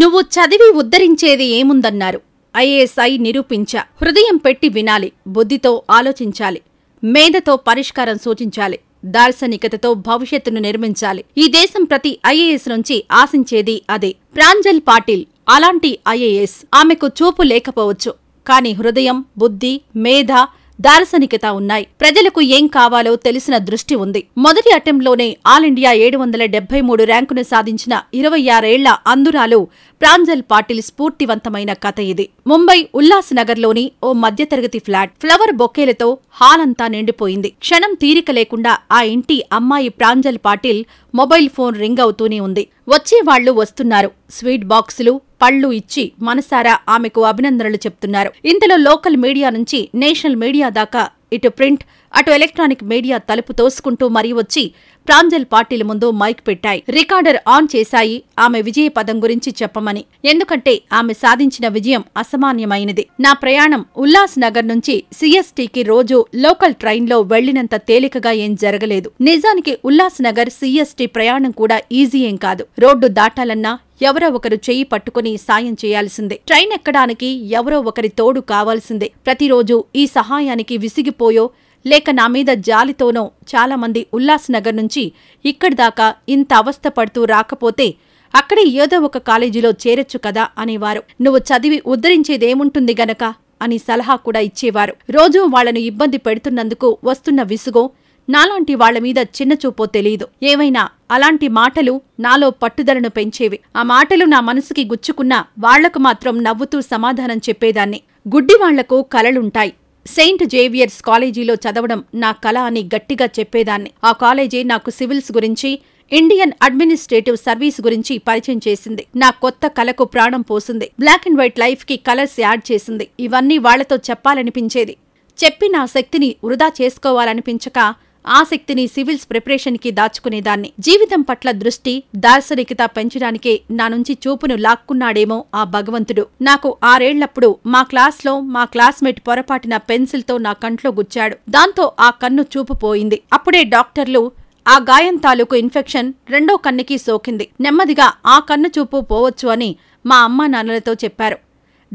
నువ్వు చదివి ఉద్ధరించేది ఏముందన్నారు ఐఏఎస్ఐ నిరూపించా హృదయం పెట్టి వినాలి బుద్ధితో ఆలోచించాలి మేధతో పరిష్కారం సూచించాలి దార్శనికతతో భవిష్యత్తును నిర్మించాలి ఈ దేశం ప్రతి ఐఏఎస్ నుంచి ఆశించేది అదే ప్రాంజల్ పాటిల్ అలాంటి ఐఏఎస్ ఆమెకు చూపు లేకపోవచ్చు కాని హృదయం బుద్ధి మేధ దార్శనికత ఉన్నాయి ప్రజలకు ఏం కావాలో తెలిసిన దృష్టి ఉంది మొదటి అటెంప్ట్లోనే ఆల్ ఇండియా ఏడు వందల డెబ్బై మూడు ర్యాంకును సాధించిన ఇరవై ఆరేళ్ల అందురాలు ప్రాంజల్ పాటిల్ స్ఫూర్తివంతమైన కథ ఇది ముంబై ఉల్లాస్ నగర్లోని ఓ మధ్యతరగతి ఫ్లాట్ ఫ్లవర్ బొకేలతో హాల్ అంతా నిండిపోయింది క్షణం తీరిక లేకుండా ఆ ఇంటి అమ్మాయి Pranjal Patil mobile phone ring అవుతూనే ఉంది వచ్చేవాళ్లు వస్తున్నారు స్వీట్ బాక్సులు పళ్ళు ఇచ్చి మనసారా ఆమెకు అభినందనలు చెప్తున్నారు ఇంతలో లోకల్ మీడియా నుంచి నేషనల్ మీడియా దాకా ఇటు ప్రింట్ అటు ఎలక్ట్రానిక్ మీడియా తలుపు తోసుకుంటూ మరీ వచ్చి ప్రాంజల్ పార్టీల ముందు మైక్ పెట్టాయి రికార్డర్ ఆన్ చేశాయి ఆమె విజయ పదం గురించి చెప్పమని ఎందుకంటే ఆమె సాధించిన విజయం అసమాన్యమైనది నా ప్రయాణం ఉల్లాస్ నగర్ నుంచి సిఎస్టీకి రోజు లోకల్ ట్రైన్లో వెళ్లినంత తేలికగా ఏం జరగలేదు నిజానికి ఉల్లాస్ నగర్ సిఎస్టీ ప్రయాణం కూడా ఈజీ ఏం కాదు రోడ్డు దాటాలన్నా ఎవరో ఒకరు చెయ్యి పట్టుకుని సాయం చేయాల్సిందే ట్రైన్ ఎక్కడానికి ఎవరో ఒకరి తోడు కావాల్సిందే ప్రతిరోజు ఈ సహాయానికి విసిగిపోయో లేక నా మీద జాలితోనో చాలామంది ఉల్లాస్నగర్ నుంచి ఇక్కడిదాకా ఇంత అవస్థ పడుతూ రాకపోతే అక్కడే ఏదో ఒక కాలేజీలో చేరొచ్చు కదా అనేవారు నువ్వు చదివి ఉద్ధరించేదేముంటుంది గనక అని సలహా కూడా ఇచ్చేవారు రోజూ వాళ్లను ఇబ్బంది పెడుతున్నందుకు వస్తున్న విసుగో నాలాంటి వాళ్ల మీద చిన్నచూపో తెలియదు ఏవైనా అలాంటి మాటలు నాలో పట్టుదలను పెంచేవి ఆ మాటలు నా మనసుకి గుచ్చుకున్నా వాళ్లకు మాత్రం నవ్వుతూ సమాధానం చెప్పేదాన్ని గుడ్డివాళ్లకు కలలుంటాయి సెయింట్ జేవియర్స్ కాలేజీలో చదవడం నా కళ అని గట్టిగా చెప్పేదాన్ని ఆ కాలేజీ నాకు సివిల్స్ గురించి ఇండియన్ అడ్మినిస్ట్రేటివ్ సర్వీస్ గురించి పరిచయం చేసింది నా కొత్త కళకు ప్రాణం పోసింది బ్లాక్ అండ్ వైట్ లైఫ్ కి కలర్స్ యాడ్ చేసింది ఇవన్నీ వాళ్లతో చెప్పాలనిపించేది చెప్పి నా శక్తిని వృధా చేసుకోవాలనిపించక ఆసక్తిని సివిల్స్ ప్రిపరేషన్ కి దాచుకునేదాన్ని జీవితం పట్ల దృష్టి దార్శనికత పెంచడానికే నా నుంచి చూపును లాక్కున్నాడేమో ఆ భగవంతుడు నాకు ఆరేళ్లప్పుడు మా క్లాస్లో మా క్లాస్మేట్ పొరపాటిన పెన్సిల్తో నా కంట్లో గుచ్చాడు దాంతో ఆ కన్ను చూపు పోయింది అప్పుడే డాక్టర్లు ఆ గాయం తాలూకు ఇన్ఫెక్షన్ రెండో కన్నుకి సోకింది నెమ్మదిగా ఆ కన్ను చూపు పోవచ్చు అని మా అమ్మా నాన్నలతో చెప్పారు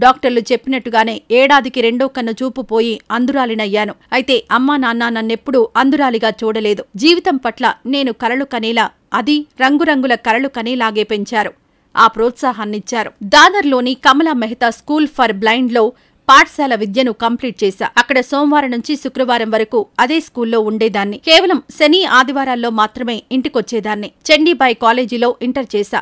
డాక్టర్లు చెప్పినట్టుగానే ఏడాదికి రెండో కన్ను చూపు పోయి అందురాలినయ్యాను అయితే అమ్మా నాన్న నన్నెప్పుడూ అందురాలిగా చూడలేదు జీవితం పట్ల నేను కలలు కనేలా అది రంగురంగుల కలలు కనేలాగే పెంచారు ఆ ప్రోత్సాహాన్నిచ్చారు దాదర్లోని కమలా మెహతా స్కూల్ ఫర్ బ్లైండ్లో పాఠశాల విద్యను కంప్లీట్ చేశా అక్కడ సోమవారం నుంచి శుక్రవారం వరకు అదే స్కూల్లో ఉండేదాన్ని కేవలం శని ఆదివారాల్లో మాత్రమే ఇంటికొచ్చేదాన్ని చండీబాయ్ కాలేజీలో ఇంటర్ చేశా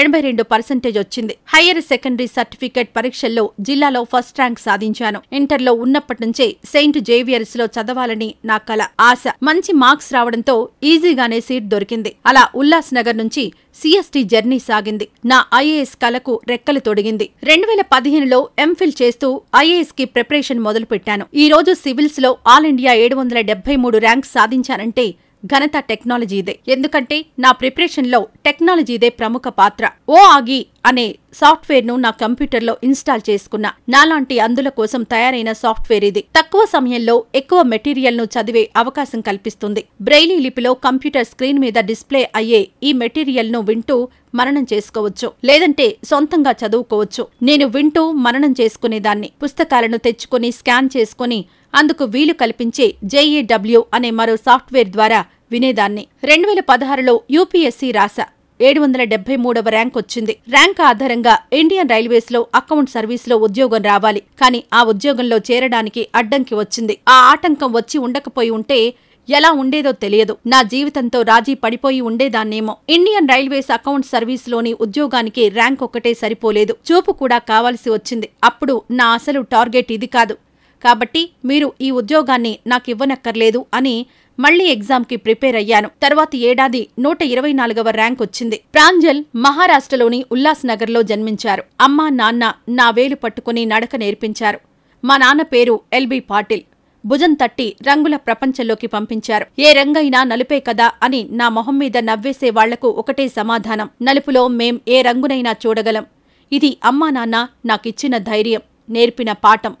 ఎనభై రెండు పర్సెంటేజ్ వచ్చింది హైయర్ సెకండరీ సర్టిఫికేట్ పరీక్షల్లో జిల్లాలో ఫస్ట్ ర్యాంక్ సాధించాను ఇంటర్లో ఉన్నప్పటి నుంచే సెయింట్ జేవియర్స్ లో చదవాలని నా కల ఆశ మంచి మార్క్స్ రావడంతో ఈజీగానే సీట్ దొరికింది అలా ఉల్లాస్ నగర్ నుంచి సిఎస్టీ జర్నీ సాగింది నా ఐఏఎస్ కలకు రెక్కలు తొడిగింది రెండు వేల పదిహేనులో ఎంఫిల్ చేస్తూ ఐఏఎస్ కి ప్రిపరేషన్ మొదలుపెట్టాను ఈ రోజు సివిల్స్ లో ఆల్ ఇండియా ఏడు వందల మూడు ర్యాంక్ సాధించానంటే ఘనత టెక్నాలజీదే ఎందుకంటే నా ప్రిపరేషన్లో టెక్నాలజీదే ప్రముఖ పాత్ర ఓ ఆగి అనే సాఫ్ట్వేర్ను నా కంప్యూటర్లో ఇన్స్టాల్ చేసుకున్నా నాలాంటి అందుల కోసం తయారైన సాఫ్ట్వేర్ ఇది తక్కువ సమయంలో ఎక్కువ మెటీరియల్ను చదివే అవకాశం కల్పిస్తుంది బ్రెయిలీ లిపిలో కంప్యూటర్ స్క్రీన్ మీద డిస్ప్లే అయ్యే ఈ మెటీరియల్ను వింటూ మరణం చేసుకోవచ్చు లేదంటే సొంతంగా చదువుకోవచ్చు నేను వింటూ మరణం చేసుకునేదాన్ని పుస్తకాలను తెచ్చుకుని స్కాన్ చేసుకుని అందుకు వీలు కల్పించే జేఏడబ్ల్యూ అనే మరో సాఫ్ట్వేర్ ద్వారా వినేదాన్ని రెండు వేల పదహారులో యూపీఎస్సీ రాశా ఏడు వందల డెబ్బై మూడవ ర్యాంక్ వచ్చింది ర్యాంక్ ఆధారంగా ఇండియన్ రైల్వేస్ లో అకౌంట్ సర్వీస్ లో ఉద్యోగం రావాలి కానీ ఆ ఉద్యోగంలో చేరడానికి అడ్డంకి వచ్చింది ఆ ఆటంకం వచ్చి ఉండకపోయి ఉంటే ఎలా ఉండేదో తెలియదు నా జీవితంతో రాజీ పడిపోయి ఉండేదాన్నేమో ఇండియన్ రైల్వేస్ అకౌంట్ సర్వీస్ లోని ఉద్యోగానికి ర్యాంక్ ఒక్కటే సరిపోలేదు చూపు కూడా కావాల్సి వచ్చింది అప్పుడు నా అసలు టార్గెట్ ఇది కాదు కాబట్టి మీరు ఈ ఉద్యోగాన్ని నాకు ఇవ్వనక్కర్లేదు అని మళ్లీ ఎగ్జామ్కి ప్రిపేర్ అయ్యాను తర్వాత ఏడాది నూట ఇరవై నాలుగవ ర్యాంక్ వచ్చింది ప్రాంజల్ మహారాష్ట్రలోని ఉల్లాస్నగర్లో జన్మించారు అమ్మ నాన్న నా వేలు పట్టుకుని నడక నేర్పించారు మా నాన్న పేరు ఎల్బి పాటిల్ భుజం తట్టి రంగుల ప్రపంచంలోకి పంపించారు ఏ రంగైనా నలుపే కదా అని నా మొహం మీద నవ్వేసే వాళ్లకు ఒకటే సమాధానం నలుపులో మేం ఏ రంగునైనా చూడగలం ఇది అమ్మా నాన్న నాకిచ్చిన ధైర్యం నేర్పిన పాఠం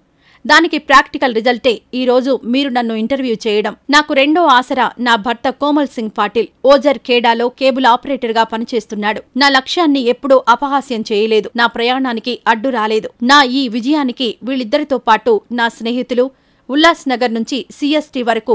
దానికి ప్రాక్టికల్ రిజల్టే ఈరోజు మీరు నన్ను ఇంటర్వ్యూ చేయడం నాకు రెండో ఆసరా నా భర్త కోమల్ సింగ్ పాటిల్ ఓజర్ కేడాలో కేబుల్ ఆపరేటర్గా పనిచేస్తున్నాడు నా లక్ష్యాన్ని ఎప్పుడూ అపహాస్యం చేయలేదు నా ప్రయాణానికి అడ్డు రాలేదు నా ఈ విజయానికి వీళ్ళిద్దరితో పాటు నా స్నేహితులు ఉల్లాస్ నగర్ నుంచి సిఎస్టీ వరకు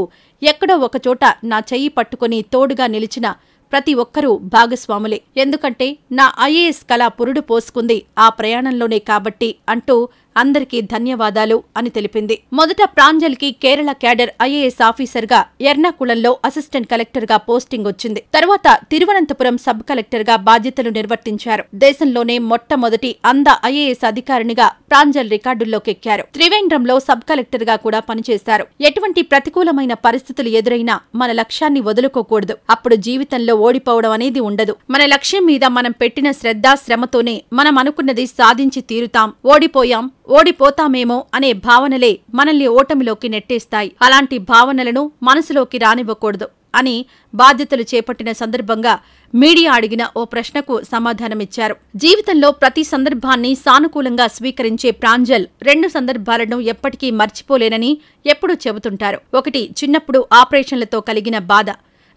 ఎక్కడో ఒకచోట నా చెయ్యి పట్టుకుని తోడుగా నిలిచిన ప్రతి ఒక్కరూ భాగస్వాములే ఎందుకంటే నా ఐఏఎస్ కళ పురుడు పోసుకుంది ఆ ప్రయాణంలోనే కాబట్టి అంటూ అందరికీ ధన్యవాదాలు అని తెలిపింది మొదట ప్రాంజల్కి కేరళ క్యాడర్ ఐఏఎస్ ఆఫీసర్గా ఎర్నాకుళంలో అసిస్టెంట్ కలెక్టర్గా పోస్టింగ్ వచ్చింది తర్వాత తిరువనంతపురం సబ్ కలెక్టర్గా బాధ్యతలు నిర్వర్తించారు దేశంలోనే మొట్టమొదటి అంద ఐఏఎస్ అధికారినిగా ప్రాంజల్ రికార్డుల్లోకెక్కారు త్రివేంద్రంలో సబ్ కలెక్టర్గా కూడా పనిచేశారు ఎటువంటి ప్రతికూలమైన పరిస్థితులు ఎదురైనా మన లక్ష్యాన్ని వదులుకోకూడదు అప్పుడు జీవితంలో ఓడిపోవడం అనేది ఉండదు మన లక్ష్యం మీద మనం పెట్టిన శ్రద్ధ శ్రమతోనే మనం అనుకున్నది సాధించి తీరుతాం ఓడిపోయాం ఓడిపోతామేమో అనే భావనలే మనల్ని ఓటమిలోకి నెట్టేస్తాయి అలాంటి భావనలను మనసులోకి రానివ్వకూడదు అని బాధ్యతలు చేపట్టిన సందర్భంగా మీడియా అడిగిన ఓ ప్రశ్నకు సమాధానమిచ్చారు జీవితంలో ప్రతి సందర్భాన్ని సానుకూలంగా స్వీకరించే ప్రాంజల్ రెండు సందర్భాలను ఎప్పటికీ మర్చిపోలేనని ఎప్పుడూ చెబుతుంటారు ఒకటి చిన్నప్పుడు ఆపరేషన్లతో కలిగిన బాధ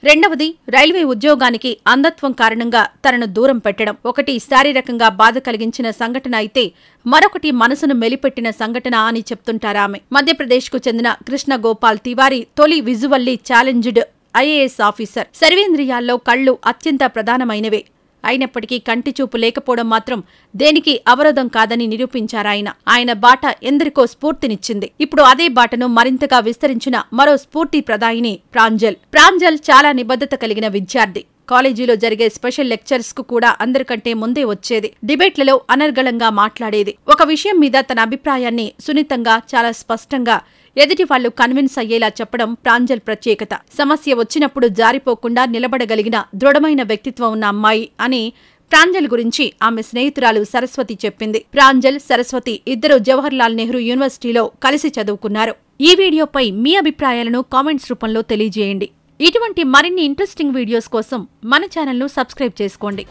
రెండవది రైల్వే ఉద్యోగానికి అంధత్వం కారణంగా తనను దూరం పెట్టడం ఒకటి శారీరకంగా బాధ కలిగించిన సంఘటన అయితే మరొకటి మనసును మెలిపెట్టిన సంఘటన అని చెప్తుంటారామె మధ్యప్రదేశ్కు చెందిన కృష్ణ గోపాల్ తివారీ తొలి విజువల్లీ ఛాలెంజ్డ్ ఐఏఎస్ ఆఫీసర్ సర్వేంద్రియాల్లో కళ్ళు అత్యంత ప్రధానమైనవే అయినప్పటికీ కంటి చూపు లేకపోవడం మాత్రం దేనికి అవరోధం కాదని నిరూపించారాయన ఆయన బాట ఎందరికో స్ఫూర్తినిచ్చింది ఇప్పుడు అదే బాటను మరింతగా విస్తరించిన మరో స్ఫూర్తి ప్రదాయిని ప్రాంజల్ ప్రాంజల్ చాలా నిబద్ధత కలిగిన విద్యార్థి కాలేజీలో జరిగే స్పెషల్ లెక్చర్స్ కు కూడా అందరికంటే ముందే వచ్చేది డిబేట్లలో అనర్గళంగా మాట్లాడేది ఒక విషయం మీద తన అభిప్రాయాన్ని సున్నితంగా చాలా స్పష్టంగా ఎదుటి వాళ్లు కన్విన్స్ అయ్యేలా చెప్పడం ప్రాంజల్ ప్రత్యేకత సమస్య వచ్చినప్పుడు జారిపోకుండా నిలబడగలిగిన దృఢమైన వ్యక్తిత్వం ఉన్న అమ్మాయి అని ప్రాంజల్ గురించి ఆమె స్నేహితురాలు సరస్వతి చెప్పింది ప్రాంజల్ సరస్వతి ఇద్దరు జవహర్లాల్ నెహ్రూ యూనివర్సిటీలో కలిసి చదువుకున్నారు ఈ వీడియోపై మీ అభిప్రాయాలను కామెంట్స్ రూపంలో తెలియజేయండి ఇటువంటి మరిన్ని ఇంట్రెస్టింగ్ వీడియోస్ కోసం మన ఛానల్ను సబ్స్క్రైబ్ చేసుకోండి